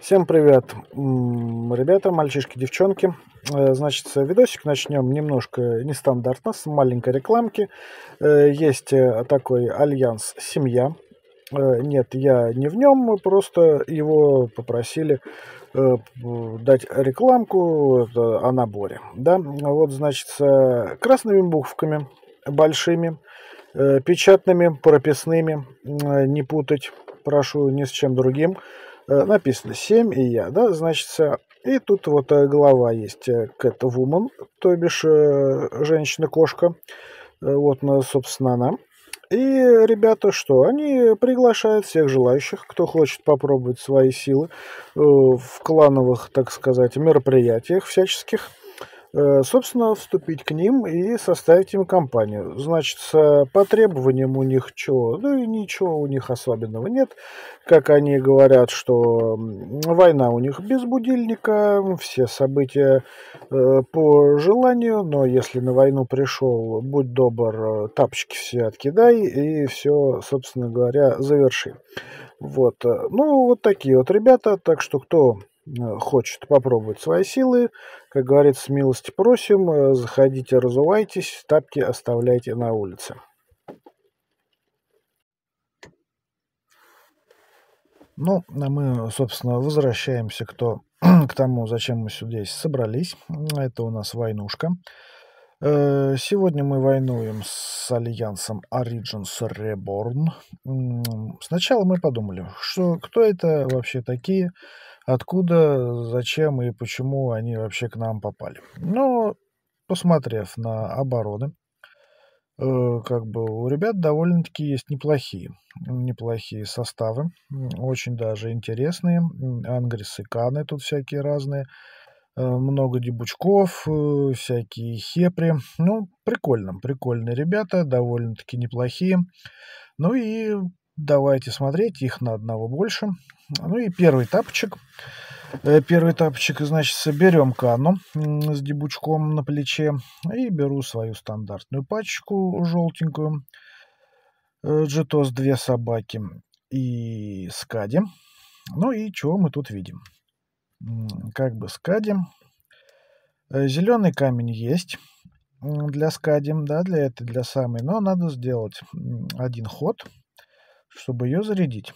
Всем привет, ребята, мальчишки, девчонки. Э, значит, видосик начнем немножко нестандартно, с маленькой рекламки. Э, есть э, такой альянс «Семья». Нет, я не в нем, мы просто его попросили дать рекламку о наборе. Да, вот, значит, с красными буквами, большими, печатными, прописными, не путать, прошу, ни с чем другим. Э, написано 7 и я, да, значит, и тут вот э, глава есть Cat э, Woman, то бишь женщина-кошка. Вот, собственно, она. И ребята что? Они приглашают всех желающих, кто хочет попробовать свои силы в клановых, так сказать, мероприятиях всяческих. Э, собственно, вступить к ним и составить им компанию. Значит, э, по требованиям у них чего? Ну и ничего у них особенного нет. Как они говорят, что война у них без будильника, все события э, по желанию, но если на войну пришел, будь добр, тапочки все откидай и все, собственно говоря, заверши. Вот. Ну, вот такие вот ребята. Так что кто Э, хочет попробовать свои силы, как говорится, милости просим, э, заходите, разувайтесь, тапки оставляйте на улице. Ну, а мы, собственно, возвращаемся к, то, к тому, зачем мы сюда здесь собрались. Это у нас войнушка. Э, сегодня мы войнуем с альянсом Origins Reborn. Сначала мы подумали, что кто это вообще такие, откуда, зачем и почему они вообще к нам попали. Но, посмотрев на обороны, э, как бы у ребят довольно-таки есть неплохие, неплохие составы, очень даже интересные. Ангрисы, Каны тут всякие разные, э, много дебучков, э, всякие хепри. Ну, прикольно, прикольные ребята, довольно-таки неплохие. Ну и Давайте смотреть, их на одного больше. Ну и первый тапочек. Э, первый тапочек, значит, соберем кану с дебучком на плече. И беру свою стандартную пачку желтенькую. Э, Джитос две собаки и скади. Ну и чего мы тут видим? Как бы скади. Э, зеленый камень есть для скади, да, для этой, для самой. Но надо сделать один ход чтобы ее зарядить.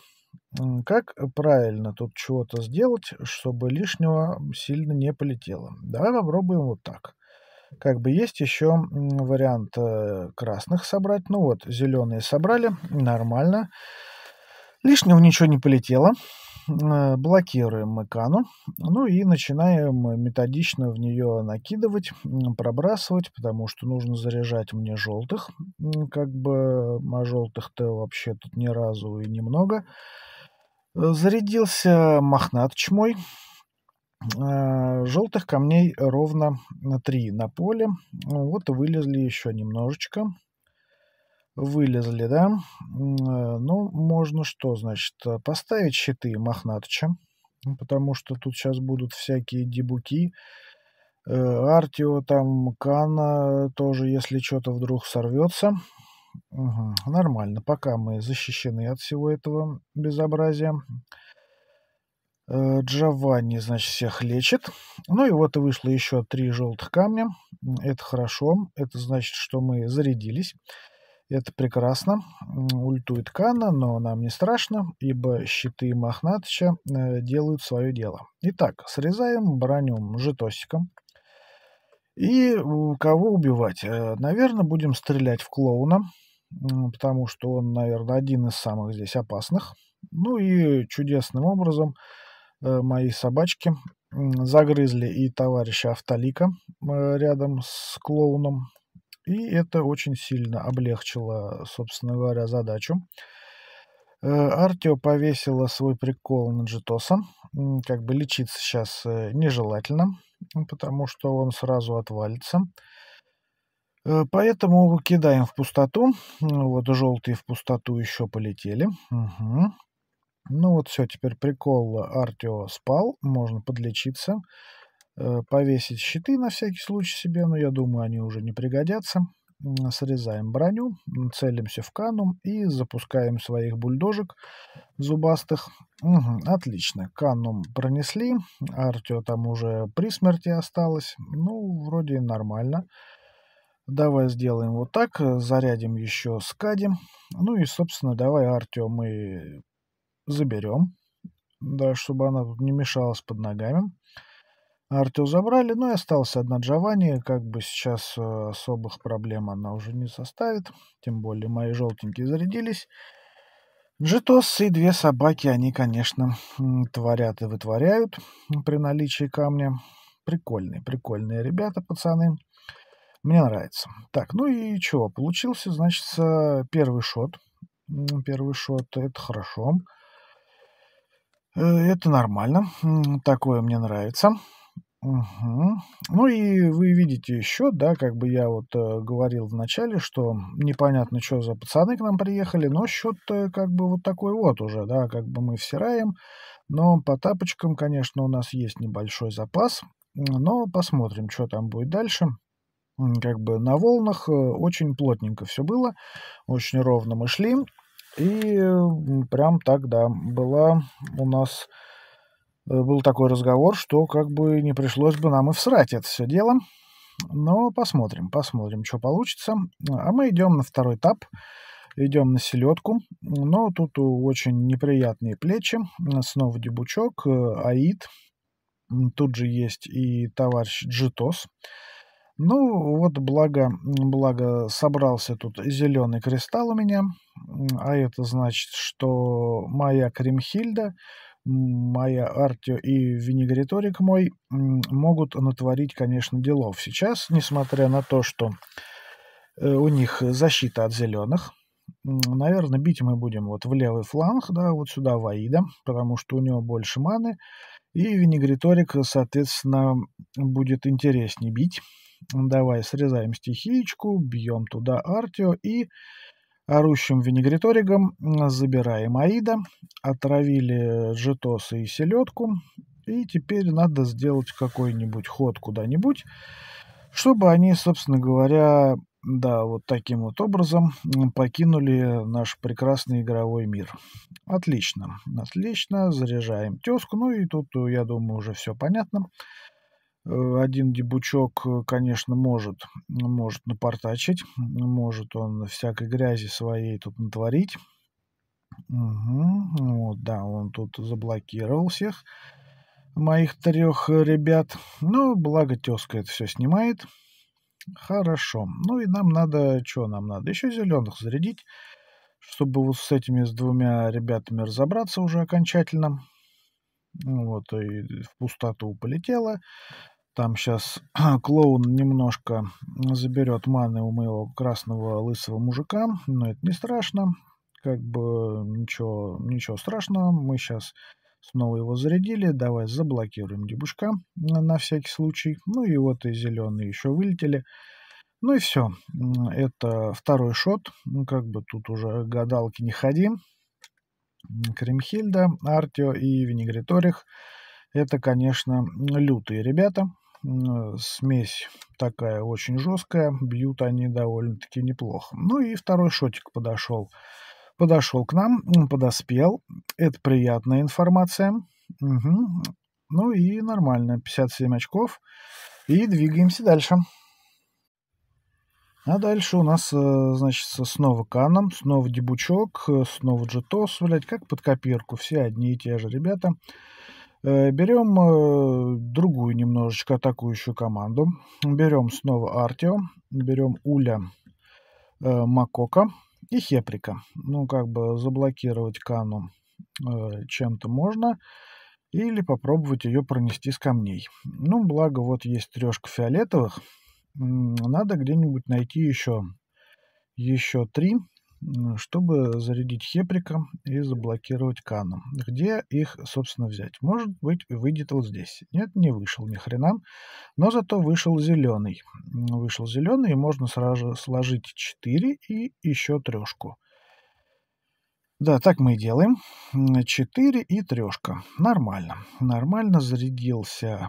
Как правильно тут чего-то сделать, чтобы лишнего сильно не полетело? Давай попробуем вот так. Как бы есть еще вариант э, красных собрать. Ну вот, зеленые собрали, нормально. Лишнего ничего не полетело. Э, блокируем мы ну и начинаем методично в нее накидывать, пробрасывать, потому что нужно заряжать мне желтых, как бы, а желтых-то вообще тут ни разу и немного. Э, зарядился мохнат чмой, э, Желтых камней ровно на 3 на поле. Вот вылезли еще немножечко вылезли, да? Э, ну, можно что, значит, э, поставить щиты Мохнатыча, потому что тут сейчас будут всякие дебуки, э, Артио, там, Кана тоже, если что-то вдруг сорвется. Угу. Нормально, пока мы защищены от всего этого безобразия. Джованни, значит, всех лечит. Ну и вот вышло еще три желтых камня. Это хорошо. Это значит, что мы зарядились. Это прекрасно. Ультует Кана, но нам не страшно, ибо щиты Махнатыча э, делают свое дело. Итак, срезаем броню жетосиком. И кого убивать? Э, наверное, будем стрелять в клоуна, потому что он, наверное, один из самых здесь опасных. Ну и чудесным образом э, мои собачки загрызли и товарища Автолика рядом с клоуном, и это очень сильно облегчило, собственно говоря, задачу. Э, Артио повесила свой прикол на Джитоса. Как бы лечиться сейчас э, нежелательно, потому что он сразу отвалится. Э, поэтому выкидаем в пустоту. Ну вот желтые в пустоту еще полетели. Угу. Ну вот все, теперь прикол Артио спал, можно подлечиться. Э, повесить щиты на всякий случай себе, но я думаю, они уже не пригодятся. Срезаем броню, целимся в канум и запускаем своих бульдожек зубастых. Угу, отлично, канум пронесли, Артё там уже при смерти осталось. Ну, вроде нормально. Давай сделаем вот так, э, зарядим еще скадим. Ну и, собственно, давай Артё мы заберем, да, чтобы она тут не мешалась под ногами. Арту забрали, но ну и остался одна Джованни. Как бы сейчас э, особых проблем она уже не составит. Тем более мои желтенькие зарядились. Джитос и две собаки, они, конечно, творят и вытворяют при наличии камня. Прикольные, прикольные ребята, пацаны. Мне нравится. Так, ну и чего? Получился, значит, э, первый шот. Первый шот, это хорошо. Э, это нормально. Такое мне нравится. Угу. Ну и вы видите еще, да, как бы я вот э, говорил в начале, что непонятно, что за пацаны к нам приехали, но счет э, как бы вот такой вот уже, да, как бы мы всираем, но по тапочкам, конечно, у нас есть небольшой запас, но посмотрим, что там будет дальше. Как бы на волнах э, очень плотненько все было, очень ровно мы шли, и прям так, да, была у нас Э, был такой разговор, что как бы не пришлось бы нам и всрать это все дело. Но посмотрим, посмотрим, что получится. А мы идем на второй этап, идем на селедку. Но тут очень неприятные плечи. Снова дебучок, э, аид. Тут же есть и товарищ Джитос. Ну, вот благо, благо собрался тут зеленый кристалл у меня. А это значит, что моя Кремхильда моя Артио и Винегриторик мой могут натворить, конечно, делов сейчас, несмотря на то, что э, у них защита от зеленых. Наверное, бить мы будем вот в левый фланг, да, вот сюда в Аида, потому что у него больше маны. И Винегриторик, соответственно, будет интереснее бить. Давай срезаем стихиечку, бьем туда Артио и орущим винегриторигом забираем Аида, отравили жетосы и селедку, и теперь надо сделать какой-нибудь ход куда-нибудь, чтобы они, собственно говоря, да, вот таким вот образом покинули наш прекрасный игровой мир. Отлично, отлично, заряжаем тезку, ну и тут, э, я думаю, уже все понятно. Э, один дебучок, э, конечно, может, может напортачить, может он всякой грязи своей тут натворить. Угу. Вот, да, он тут заблокировал всех моих трех э, ребят. Ну, благо тезка это все снимает. Хорошо. Ну и нам надо, что нам надо? Еще зеленых зарядить, чтобы вот с этими с двумя ребятами разобраться уже окончательно. Вот, и в пустоту полетела. Там сейчас клоун немножко заберет маны у моего красного лысого мужика, но это не страшно. Как бы ничего, ничего страшного. Мы сейчас снова его зарядили. Давай заблокируем дебушка на всякий случай. Ну и вот и зеленые еще вылетели. Ну и все. Это второй шот. Ну, как бы тут уже гадалки не ходи. Кримхильда, Артио и Винегриторих. Это, конечно, лютые ребята смесь такая очень жесткая, бьют они довольно-таки неплохо. Ну и второй шотик подошел. Подошел к нам, подоспел. Это приятная информация. Угу. Ну и нормально, 57 очков. И двигаемся дальше. А дальше у нас, э, значит, снова Каном, снова Дебучок, э, снова Джетос, блядь, как под копирку. Все одни и те же ребята. Ребята. Э, берем э, другую немножечко атакующую команду. Берем снова Артио, берем Уля, э, Макока и Хеприка. Ну, как бы заблокировать Кану чем-то можно. Или попробовать ее пронести с камней. Ну, благо, вот есть трешка фиолетовых. Надо где-нибудь найти еще, еще три чтобы зарядить хеприком и заблокировать каном. Где их, собственно, взять? Может быть, выйдет вот здесь. Нет, не вышел ни хрена. Но зато вышел зеленый. Вышел зеленый, и можно сразу сложить 4 и еще трешку. Да, так мы и делаем. 4 и трешка. Нормально. Нормально зарядился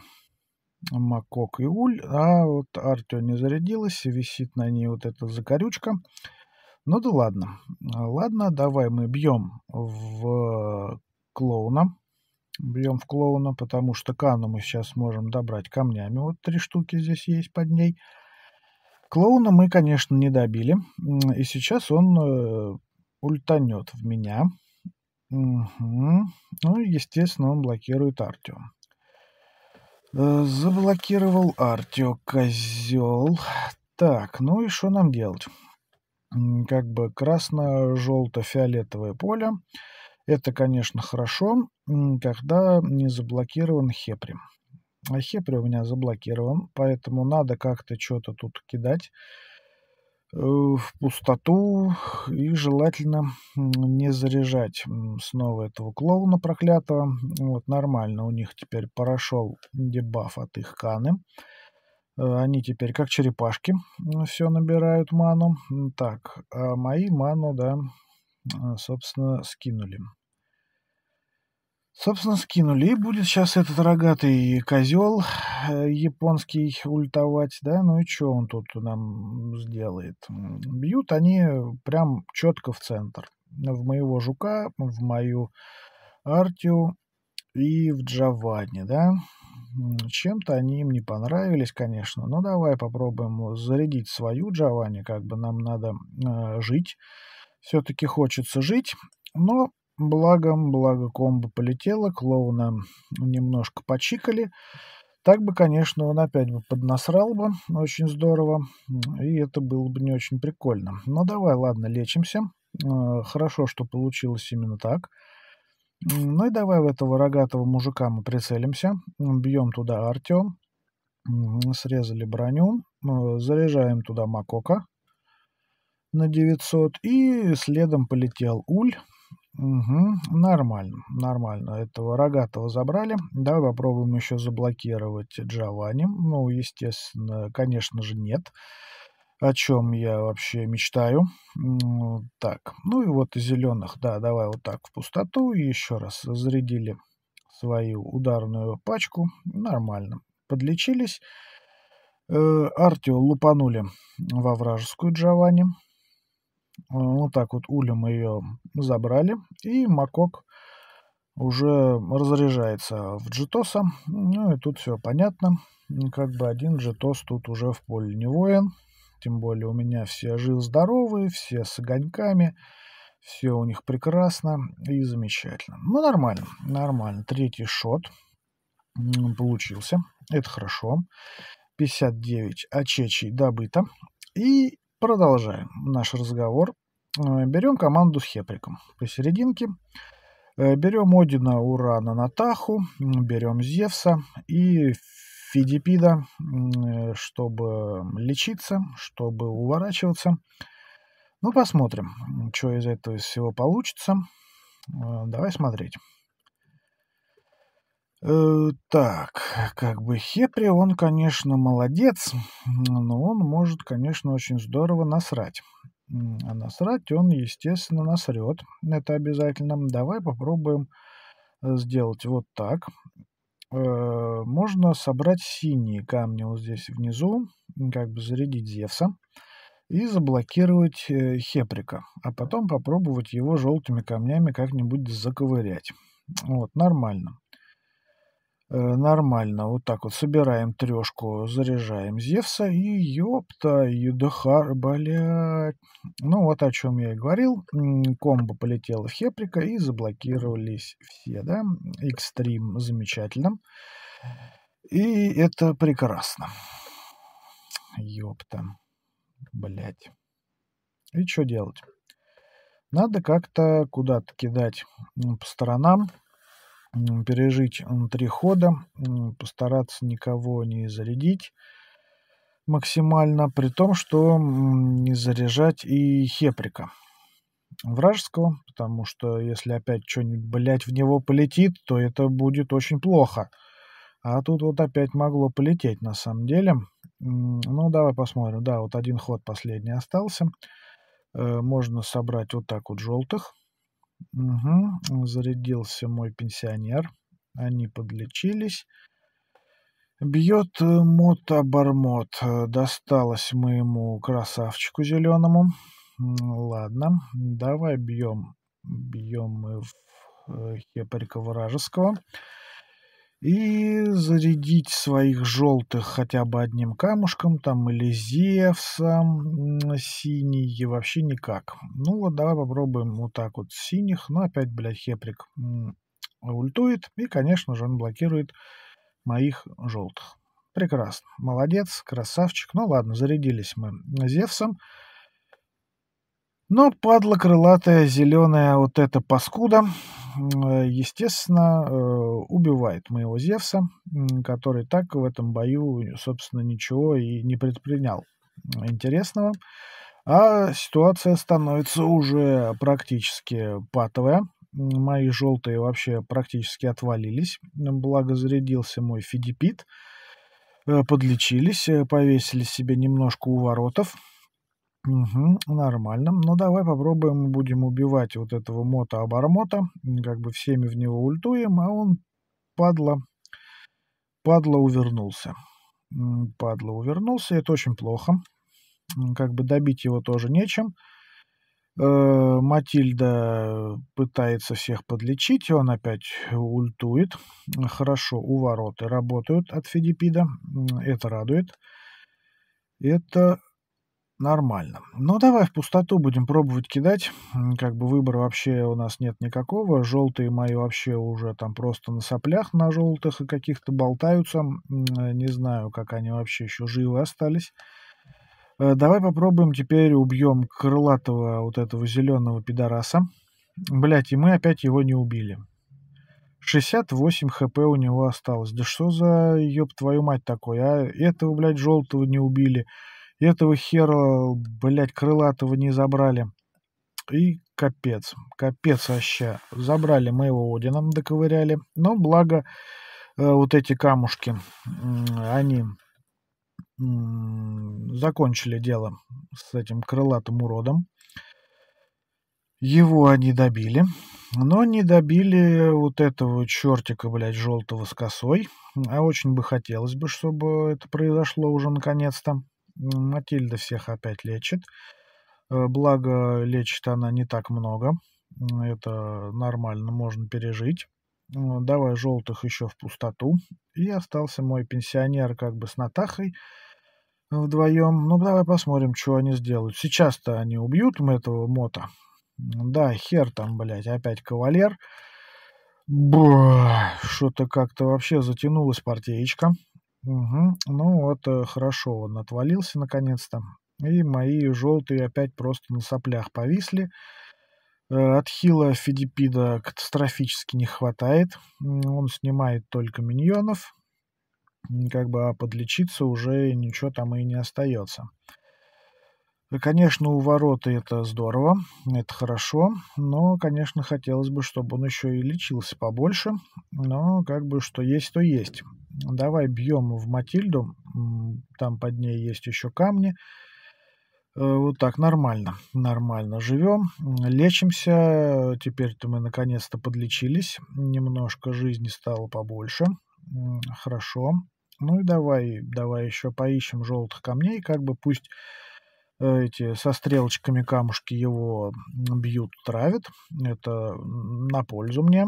Макок и Уль, а вот Артио не зарядилась, висит на ней вот эта закорючка. Ну да ладно. А, ладно, давай мы бьем в э, клоуна. Бьем в клоуна, потому что Канну мы сейчас можем добрать камнями. Вот три штуки здесь есть под ней. Клоуна мы, конечно, не добили. И сейчас он э, ультанет в меня. Угу. Ну, естественно, он блокирует Артио. Э, заблокировал Артио, козел. Так, ну и что нам делать? как бы красно-желто-фиолетовое поле. Это, конечно, хорошо, когда не заблокирован хепри. А хепри у меня заблокирован, поэтому надо как-то что-то тут кидать э, в пустоту и желательно не заряжать снова этого клоуна проклятого. Вот нормально у них теперь прошел дебаф от их каны. Э, они теперь как черепашки все набирают ману. Так, а мои ману, да, а, собственно, скинули. Собственно, скинули. И будет сейчас этот рогатый козел э, японский ультовать, да? Ну и что он тут нам сделает? Бьют они прям четко в центр. В моего жука, в мою артию и в Джованни, да? Чем-то они им не понравились, конечно. Но ну, давай попробуем зарядить свою Джованни. Как бы нам надо э, жить. Все-таки хочется жить. Но благом, благо комбо полетело, Клоуна немножко почикали. Так бы, конечно, он опять бы поднасрал бы очень здорово, и это было бы не очень прикольно. Но ну, давай, ладно, лечимся. Э, хорошо, что получилось именно так. Ну и давай в этого рогатого мужика мы прицелимся. Бьем туда Артем. Срезали броню. Э, заряжаем туда Макока на 900. И следом полетел Уль. Угу, нормально, нормально. Этого рогатого забрали. Давай попробуем еще заблокировать Джованни. Ну, естественно, конечно же, нет. Нет о чем я вообще мечтаю. Так, ну и вот из зеленых, да, давай вот так в пустоту. И еще раз зарядили свою ударную пачку. Нормально. Подлечились. Э, Артио лупанули во вражескую Джованни. Вот так вот улем ее забрали. И Макок уже разряжается в Джитоса. Ну и тут все понятно. Как бы один Джитос тут уже в поле не воин. Тем более у меня все жил-здоровые, все с огоньками, все у них прекрасно и замечательно. Ну, нормально, нормально. Третий шот получился, это хорошо. 59 очечей добыто. И продолжаем наш разговор. Э, берем команду с Хеприком посерединке. Э, берем Одина, Урана, Натаху, берем Зевса и фидипида, э, чтобы лечиться, чтобы уворачиваться. Ну, посмотрим, что из этого всего получится. Э, давай смотреть. Э, так, как бы Хепри, он, конечно, молодец, но он может, конечно, очень здорово насрать. А насрать он, естественно, насрет. Это обязательно. Давай попробуем сделать вот так. Э, можно собрать синие камни вот здесь внизу, как бы зарядить Зевса и заблокировать э, Хеприка, а потом попробовать его желтыми камнями как-нибудь заковырять. Вот, нормально. Э, нормально, вот так вот, собираем трешку, заряжаем Зевса, и ёпта, Юдахар, блядь. Ну, вот о чем я и говорил, комбо полетело в Хеприка, и заблокировались все, да, экстрим замечательно, и это прекрасно. Ёпта, блядь. И что делать? Надо как-то куда-то кидать по сторонам, пережить три хода, постараться никого не зарядить максимально, при том, что не заряжать и хеприка вражеского, потому что если опять что-нибудь, блядь, в него полетит, то это будет очень плохо. А тут вот опять могло полететь на самом деле. Ну, давай посмотрим. Да, вот один ход последний остался. Э, можно собрать вот так вот желтых. Угу. Зарядился мой пенсионер. Они подлечились. Бьет э, мотобормот. Э, досталось моему красавчику зеленому. Ладно, давай бьем. Бьем мы в э, Хепарика Вражеского и зарядить своих желтых хотя бы одним камушком, там, или Зевсом синий, вообще никак. Ну вот, давай попробуем вот так вот синих, но ну, опять, блядь, Хеприк ультует, и, конечно же, он блокирует моих желтых. Прекрасно, молодец, красавчик. Ну ладно, зарядились мы Зевсом. Но падла крылатая, зеленая, вот эта паскуда естественно, э, убивает моего Зевса, который так в этом бою, э, собственно, ничего и не предпринял интересного. А ситуация становится уже практически патовая. Мои желтые вообще практически отвалились. Благо зарядился мой Фидипит. Э, подлечились, повесили себе немножко у воротов угу Нормально. Ну, давай попробуем, будем убивать вот этого мота-обормота, как бы всеми в него ультуем, а он, падла, падла увернулся. М, Падла увернулся, это очень плохо. Как бы добить его тоже нечем. Э, Матильда пытается всех подлечить, и он опять ультует. Хорошо, у работают от Федипида, это радует. Это Нормально. Ну, давай в пустоту будем пробовать кидать. Как бы выбора вообще у нас нет никакого. Желтые мои вообще уже там просто на соплях на желтых и каких-то болтаются. Э, не знаю, как они вообще еще живы остались. Э, давай попробуем теперь убьем крылатого вот этого зеленого пидораса. Блять, и мы опять его не убили. 68 хп у него осталось. Да что за, ёб твою мать, такое, а? Этого, блядь, желтого не убили. Этого хера, блядь, крылатого не забрали. И капец, капец вообще. Забрали мы его Одином, доковыряли. Но благо э, вот эти камушки, э, они э, закончили дело с этим крылатым уродом. Его они добили, но не добили вот этого чертика, блядь, желтого с косой. А очень бы хотелось бы, чтобы это произошло уже наконец-то. Матильда всех опять лечит. Э, благо, лечит она не так много. Это нормально, можно пережить. Э, давай желтых еще в пустоту. И остался мой пенсионер как бы с Натахой вдвоем. Ну, давай посмотрим, что они сделают. Сейчас-то они убьют мы этого мота. Да, хер там, блядь, опять кавалер. Что-то как-то вообще затянулась партиечка. Угу. Ну вот, э, хорошо, он отвалился наконец-то. И мои желтые опять просто на соплях повисли. Э, От хила Федипида катастрофически не хватает. Он снимает только миньонов. Как бы а подлечиться уже ничего там и не остается. И, конечно, у ворота это здорово, это хорошо, но, конечно, хотелось бы, чтобы он еще и лечился побольше, но как бы что есть, то есть. Давай бьем в Матильду, там под ней есть еще камни, э, вот так нормально, нормально живем, лечимся. Теперь-то мы наконец-то подлечились, немножко жизни стало побольше, хорошо. Ну и давай, давай еще поищем желтых камней, как бы пусть Э, эти со стрелочками камушки его бьют, травят. Это на пользу мне.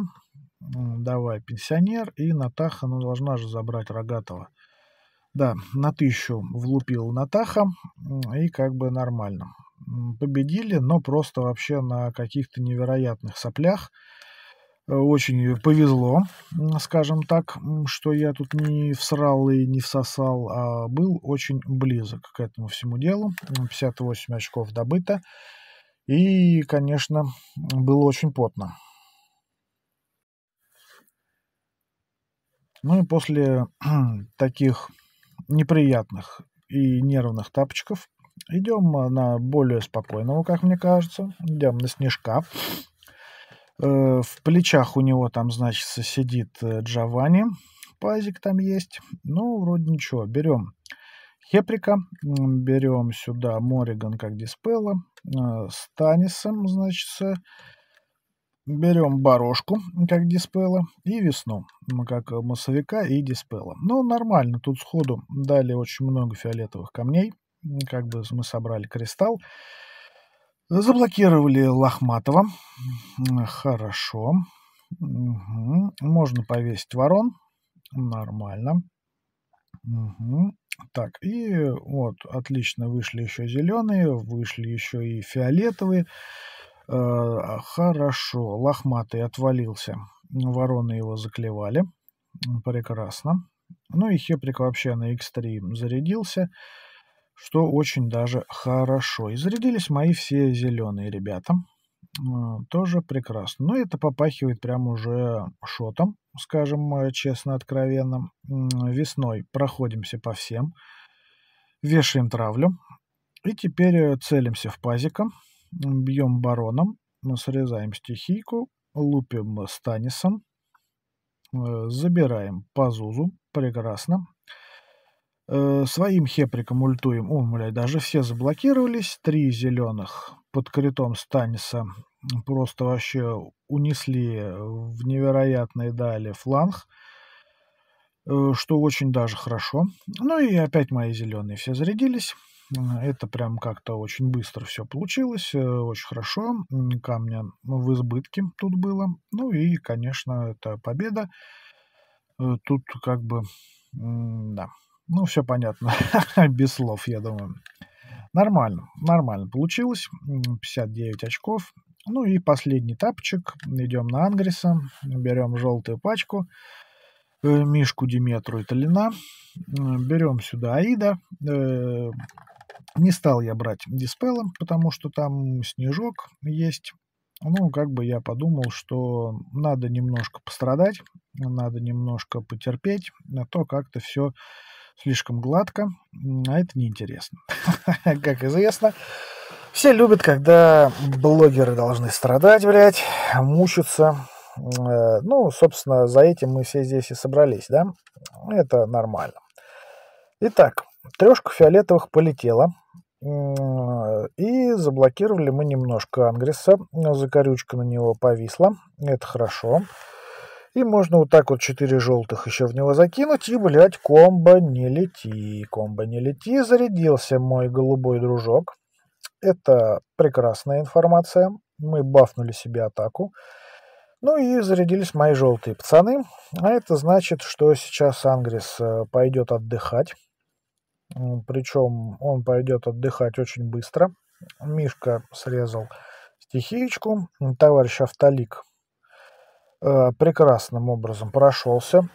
Давай, пенсионер. И Натаха, ну, должна же забрать Рогатого. Да, на тысячу влупил Натаха. И как бы нормально. Победили, но просто вообще на каких-то невероятных соплях очень повезло, скажем так, что я тут не всрал и не всосал, а был очень близок к этому всему делу. 58 очков добыто. И, конечно, было очень потно. Ну и после таких неприятных и нервных тапочков идем а, на более спокойного, как мне кажется. Идем на снежка. Э, в плечах у него там, значит, сидит э, Джавани Пазик там есть. Ну, вроде ничего. Берем Хеприка. Берем сюда Мориган как диспелла. Э, с Танисом, значит, берем барошку как диспела и весну как массовика и диспела. Ну, нормально, тут сходу дали очень много фиолетовых камней, как бы мы собрали кристалл. Заблокировали Лохматова. Хорошо. Угу. Можно повесить ворон. Нормально. Угу. Так, и вот, отлично, вышли еще зеленые, вышли еще и фиолетовые. Э, хорошо, лохматый отвалился. Вороны его заклевали. Прекрасно. Ну и хеприк вообще на X3 зарядился что очень даже хорошо. И зарядились мои все зеленые ребята. Тоже прекрасно. Но это попахивает прям уже шотом, скажем э, честно, откровенно. Весной проходимся по всем, вешаем травлю. И теперь э, целимся в пазика, бьем бароном, срезаем стихийку, лупим станисом, э, забираем пазузу, прекрасно. Э, своим хеприком ультуем. О, блядь, даже все заблокировались. Три зеленых под критом Станиса просто вообще унесли в невероятные дали фланг, э, что очень даже хорошо. Ну и опять мои зеленые все зарядились. Это прям как-то очень быстро все получилось, э, очень хорошо. Камня в избытке тут было. Ну и, конечно, это победа. Тут как бы, да. Ну, все понятно. Без слов, я думаю. Нормально, нормально получилось. 59 очков. Ну и последний тапчик, Идем на Ангриса. Берем желтую пачку. Э, Мишку, Диметру и Талина. Берем сюда Аида. Э, не стал я брать диспелом, потому что там снежок есть. Ну, как бы я подумал, что надо немножко пострадать, надо немножко потерпеть, на то как-то все слишком гладко, а это неинтересно. Как известно, все любят, когда блогеры должны страдать, блядь, мучиться. Э, ну, собственно, за этим мы все здесь и собрались, да? Это нормально. Итак, трешка фиолетовых полетела. И заблокировали мы немножко Ангриса. Закорючка на него повисла. Это хорошо. Хорошо. И можно вот так вот 4 желтых еще в него закинуть. И, блядь, комбо не лети. Комбо не лети. Зарядился мой голубой дружок. Это прекрасная информация. Мы бафнули себе атаку. Ну и зарядились мои желтые пацаны. А это значит, что сейчас Ангрис э, пойдет отдыхать. Причем он пойдет отдыхать очень быстро. Мишка срезал стихиечку. Товарищ Автолик Э, прекрасным образом прошелся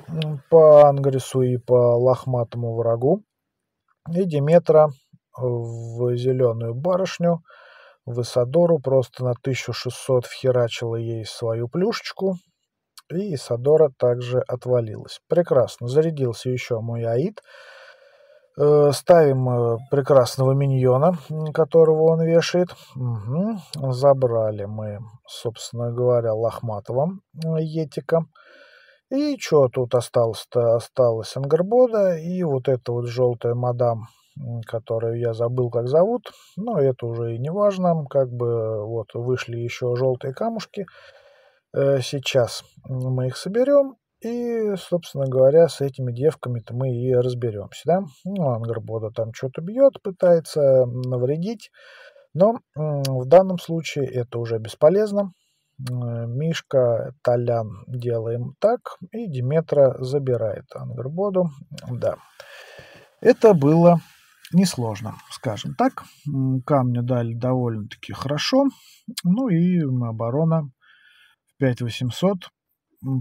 по Ангрису и по лохматому врагу. И Диметра в зеленую барышню в Исадору просто на 1600 вхерачила ей свою плюшечку, и Исадора также отвалилась. Прекрасно, зарядился еще мой Аид – Э, ставим э, прекрасного миньона, которого он вешает. Угу. Забрали мы, собственно говоря, лохматого э, етика. И что тут осталось-то? Осталось Ангарбода и вот эта вот желтая мадам, которую я забыл, как зовут. Но это уже и не важно. Как бы вот вышли еще желтые камушки. Сейчас мы их соберем и, собственно говоря, с этими девками-то мы и разберемся, да. Ну, Ангербода там что-то бьет, пытается навредить, но в данном случае это уже бесполезно. Э, Мишка, Толян делаем так, и Диметра забирает Ангербоду, да. Это было несложно, скажем так. Камню дали довольно-таки хорошо. Ну и оборона 5800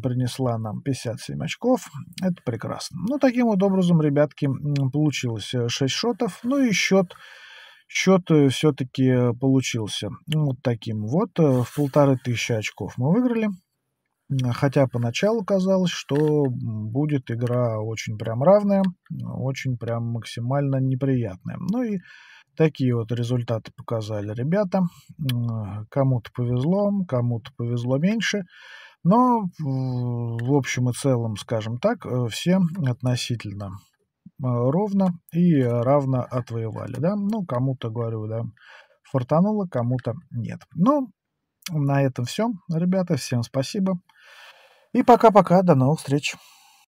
принесла нам 57 очков. Это прекрасно. Ну, таким вот образом, ребятки, получилось 6 э, шотов. Ну и счет счет э, все-таки э, получился вот таким вот. В полторы тысячи очков мы выиграли. Хотя поначалу казалось, что будет игра очень прям равная, очень прям максимально неприятная. Ну и такие вот результаты показали ребята. Кому-то повезло, кому-то повезло меньше. Но в общем и целом, скажем так, э, все относительно э, ровно и равно отвоевали, да, ну, кому-то, говорю, да, фартануло, кому-то нет. Ну, на этом все, ребята, всем спасибо, и пока-пока, до новых встреч.